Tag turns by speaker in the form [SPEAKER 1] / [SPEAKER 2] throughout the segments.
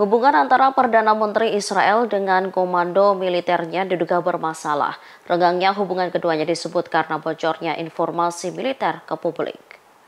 [SPEAKER 1] Hubungan antara Perdana Menteri Israel dengan komando militernya diduga bermasalah. Regangnya hubungan keduanya disebut karena bocornya informasi militer ke publik.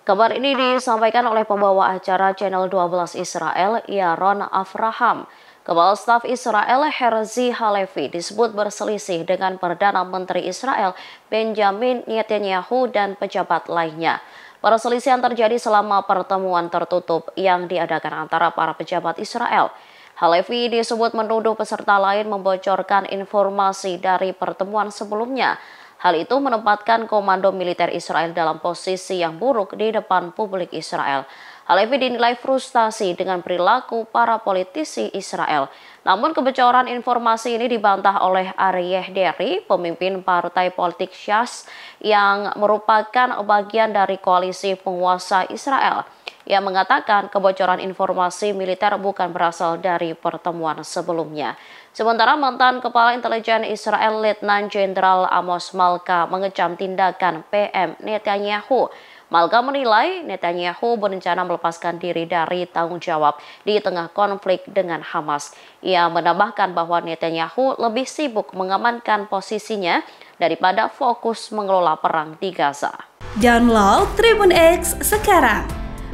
[SPEAKER 1] Kabar ini disampaikan oleh pembawa acara Channel 12 Israel, Yaron Avraham. Kepala Staf Israel Herzi Halevi disebut berselisih dengan Perdana Menteri Israel Benjamin Netanyahu dan pejabat lainnya. Perselisihan terjadi selama pertemuan tertutup yang diadakan antara para pejabat Israel. Halevi disebut menuduh peserta lain membocorkan informasi dari pertemuan sebelumnya. Hal itu menempatkan komando militer Israel dalam posisi yang buruk di depan publik Israel. Hal ini dinilai frustasi dengan perilaku para politisi Israel. Namun kebocoran informasi ini dibantah oleh Aryeh Deri, pemimpin partai politik Syas yang merupakan bagian dari koalisi penguasa Israel. Ia mengatakan kebocoran informasi militer bukan berasal dari pertemuan sebelumnya. Sementara mantan Kepala Intelijen Israel Letnan Jenderal Amos Malka mengecam tindakan PM Netanyahu Malga menilai Netanyahu berencana melepaskan diri dari tanggung jawab di tengah konflik dengan Hamas. Ia menambahkan bahwa Netanyahu lebih sibuk mengamankan posisinya daripada fokus mengelola perang di Gaza.
[SPEAKER 2] Download Tribun X sekarang,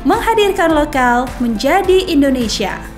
[SPEAKER 2] menghadirkan lokal menjadi Indonesia.